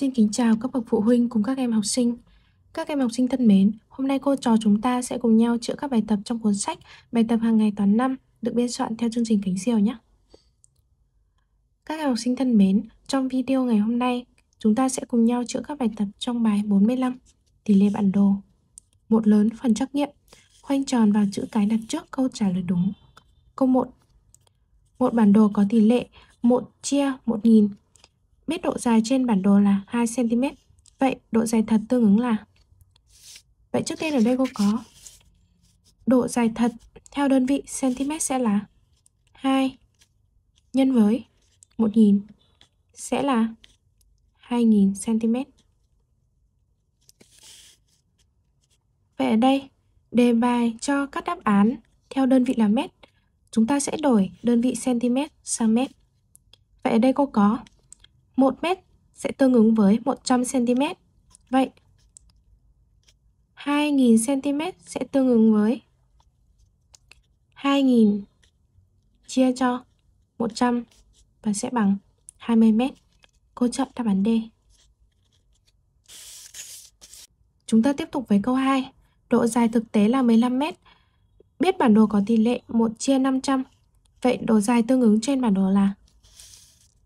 Xin kính chào các bậc phụ huynh cùng các em học sinh. Các em học sinh thân mến, hôm nay cô trò chúng ta sẽ cùng nhau chữa các bài tập trong cuốn sách Bài tập hàng ngày toán 5 được biên soạn theo chương trình cánh diều nhé. Các em học sinh thân mến, trong video ngày hôm nay, chúng ta sẽ cùng nhau chữa các bài tập trong bài 45 tỷ lệ bản đồ. Một lớn phần trắc nghiệm, khoanh tròn vào chữ cái đặt trước câu trả lời đúng. Câu 1. Một bản đồ có tỷ lệ 1 chia 1000 mét độ dài trên bản đồ là 2cm. Vậy độ dài thật tương ứng là Vậy trước tiên ở đây cô có độ dài thật theo đơn vị cm sẽ là 2 nhân với 1000 sẽ là 2000 cm. Vậy ở đây đề bài cho các đáp án theo đơn vị là mét, chúng ta sẽ đổi đơn vị cm sang mét. Vậy ở đây cô có 1 mét sẽ tương ứng với 100 cm. Vậy 2000 cm sẽ tương ứng với 2000 chia cho 100 và sẽ bằng 20 m. Cô chọn đáp án D. Chúng ta tiếp tục với câu 2. Độ dài thực tế là 15 m. Biết bản đồ có tỷ lệ 1 chia 500. Vậy độ dài tương ứng trên bản đồ là?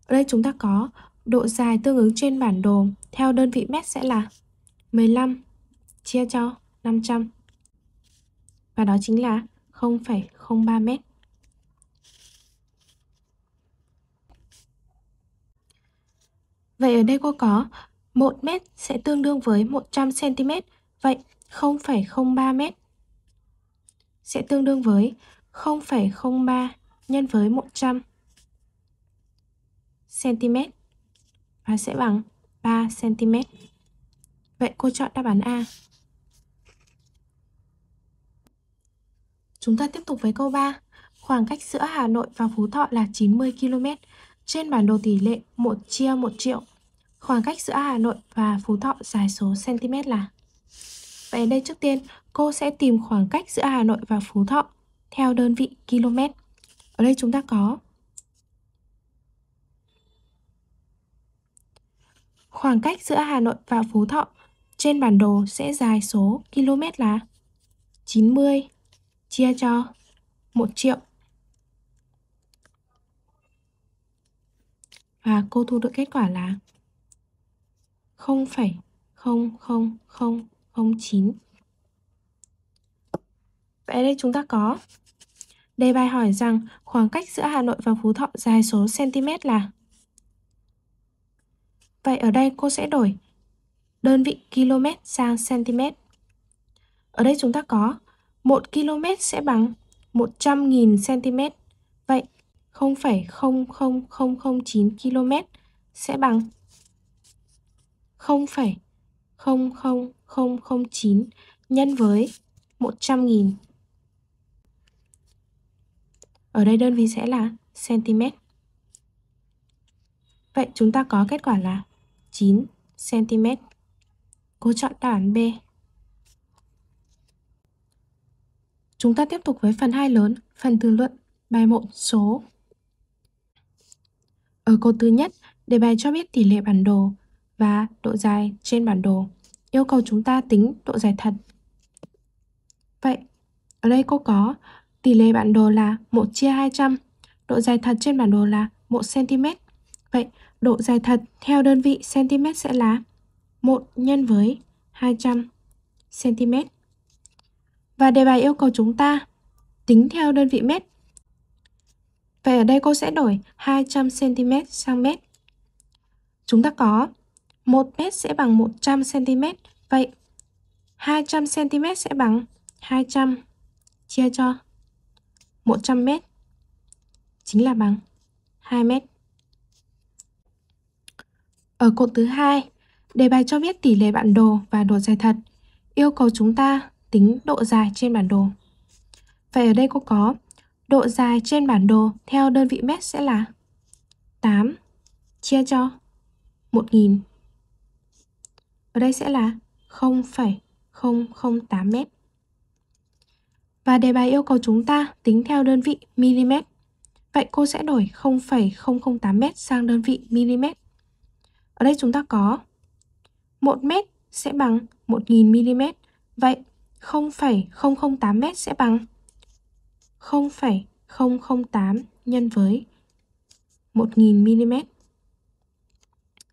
Ở đây chúng ta có Độ dài tương ứng trên bản đồ theo đơn vị mét sẽ là 15 chia cho 500. Và đó chính là 0,03 mét. Vậy ở đây cô có 1 mét sẽ tương đương với 100 cm. Vậy 0,03 mét sẽ tương đương với 0,03 nhân với 100 cm và sẽ bằng 3 cm. Vậy cô chọn đáp án A. Chúng ta tiếp tục với câu 3. Khoảng cách giữa Hà Nội và Phú Thọ là 90 km. Trên bản đồ tỷ lệ 1 chia 1 triệu, khoảng cách giữa Hà Nội và Phú Thọ dài số cm là Vậy đây trước tiên, cô sẽ tìm khoảng cách giữa Hà Nội và Phú Thọ theo đơn vị km. Ở đây chúng ta có Khoảng cách giữa Hà Nội và Phú Thọ trên bản đồ sẽ dài số km là 90 chia cho 1 triệu. Và cô thu được kết quả là 0,00009. Vậy đây chúng ta có Đề bài hỏi rằng khoảng cách giữa Hà Nội và Phú Thọ dài số cm là Vậy ở đây cô sẽ đổi đơn vị km sang cm. Ở đây chúng ta có 1 km sẽ bằng 100.000 cm. Vậy 0,00009 km sẽ bằng 0,00009 nhân với 100.000. Ở đây đơn vị sẽ là cm. Vậy chúng ta có kết quả là 9 cm. Cô chọn đáp án B. Chúng ta tiếp tục với phần 2 lớn, phần tư luận, bài 1 số. Ở câu thứ nhất, đề bài cho biết tỷ lệ bản đồ và độ dài trên bản đồ. Yêu cầu chúng ta tính độ dài thật. Vậy, ở đây cô có tỷ lệ bản đồ là 1 chia 200, độ dài thật trên bản đồ là 1 cm. Vậy, Độ dài thật theo đơn vị cm sẽ là 1 nhân với 200 cm. Và đề bài yêu cầu chúng ta tính theo đơn vị mét. Vậy ở đây cô sẽ đổi 200 cm sang mét. Chúng ta có 1 mét sẽ bằng 100 cm. Vậy 200 cm sẽ bằng 200 chia cho 100 mét chính là bằng 2 mét. Ở cột thứ hai, đề bài cho biết tỷ lệ bản đồ và độ dài thật, yêu cầu chúng ta tính độ dài trên bản đồ. Vậy ở đây cô có độ dài trên bản đồ theo đơn vị mét sẽ là 8 chia cho 1000. Ở đây sẽ là 0,008 mét. Và đề bài yêu cầu chúng ta tính theo đơn vị mm. Vậy cô sẽ đổi 0,008 mét sang đơn vị mm. Ở đây chúng ta có 1 mét sẽ bằng 1000 mm. Vậy 0,008 mét sẽ bằng 0,008 nhân với 1000 mm.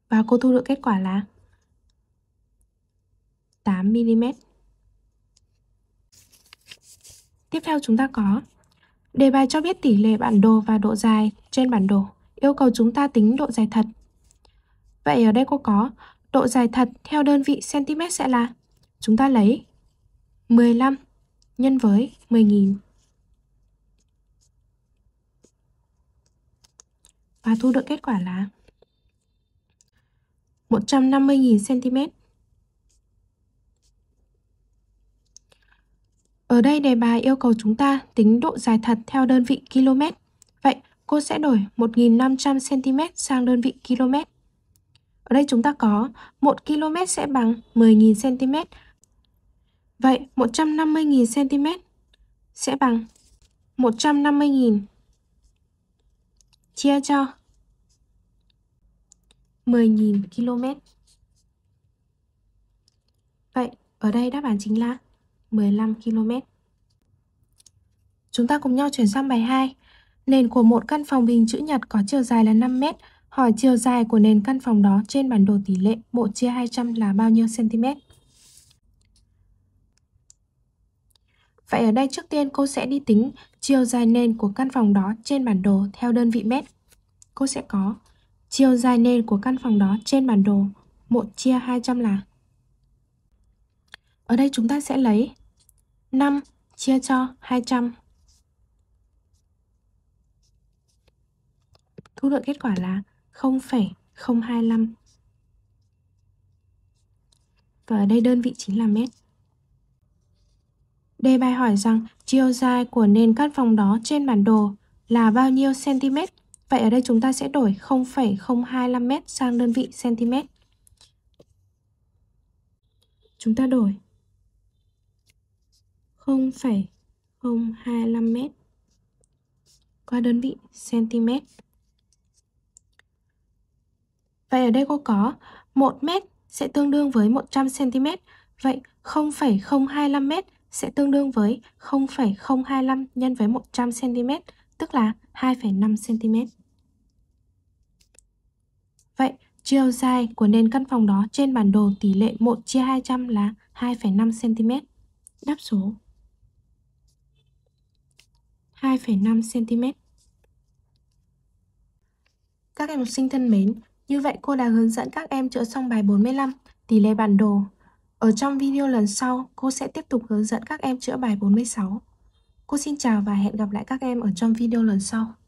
Và cô thu được kết quả là 8 mm. Tiếp theo chúng ta có Đề bài cho biết tỷ lệ bản đồ và độ dài trên bản đồ yêu cầu chúng ta tính độ dài thật Vậy ở đây cô có độ dài thật theo đơn vị cm sẽ là chúng ta lấy 15 nhân với 10.000. Và thu được kết quả là 150.000 cm. Ở đây đề bài yêu cầu chúng ta tính độ dài thật theo đơn vị km. Vậy cô sẽ đổi 1.500 cm sang đơn vị km. Ở đây chúng ta có 1 km sẽ bằng 10.000 cm. Vậy 150.000 cm sẽ bằng 150.000 chia cho 10.000 km. Vậy ở đây đáp án chính là 15 km. Chúng ta cùng nhau chuyển sang bài 2. Nền của một căn phòng hình chữ nhật có chiều dài là 5 mét Hỏi chiều dài của nền căn phòng đó trên bản đồ tỷ lệ bộ chia 200 là bao nhiêu cm. Vậy ở đây trước tiên cô sẽ đi tính chiều dài nền của căn phòng đó trên bản đồ theo đơn vị mét. Cô sẽ có chiều dài nền của căn phòng đó trên bản đồ 1 chia 200 là. Ở đây chúng ta sẽ lấy 5 chia cho 200. Thu được kết quả là 0,025 Và ở đây đơn vị chính là mét. Đề bài hỏi rằng chiều dài của nền các vòng đó trên bản đồ là bao nhiêu cm? Vậy ở đây chúng ta sẽ đổi 0,025 m sang đơn vị cm. Chúng ta đổi 0,025 m qua đơn vị cm. Vậy ở đây cô có 1 mét sẽ tương đương với 100 cm. Vậy 0,025 m sẽ tương đương với 0,025 nhân với 100 cm, tức là 2,5 cm. Vậy, chiều dài của nền căn phòng đó trên bản đồ tỷ lệ 1 chia 200 là 2,5 cm. Đáp số 2,5 cm. Các em học sinh thân mến, như vậy cô đã hướng dẫn các em chữa xong bài 45, tỷ lệ bản đồ. Ở trong video lần sau, cô sẽ tiếp tục hướng dẫn các em chữa bài 46. Cô xin chào và hẹn gặp lại các em ở trong video lần sau.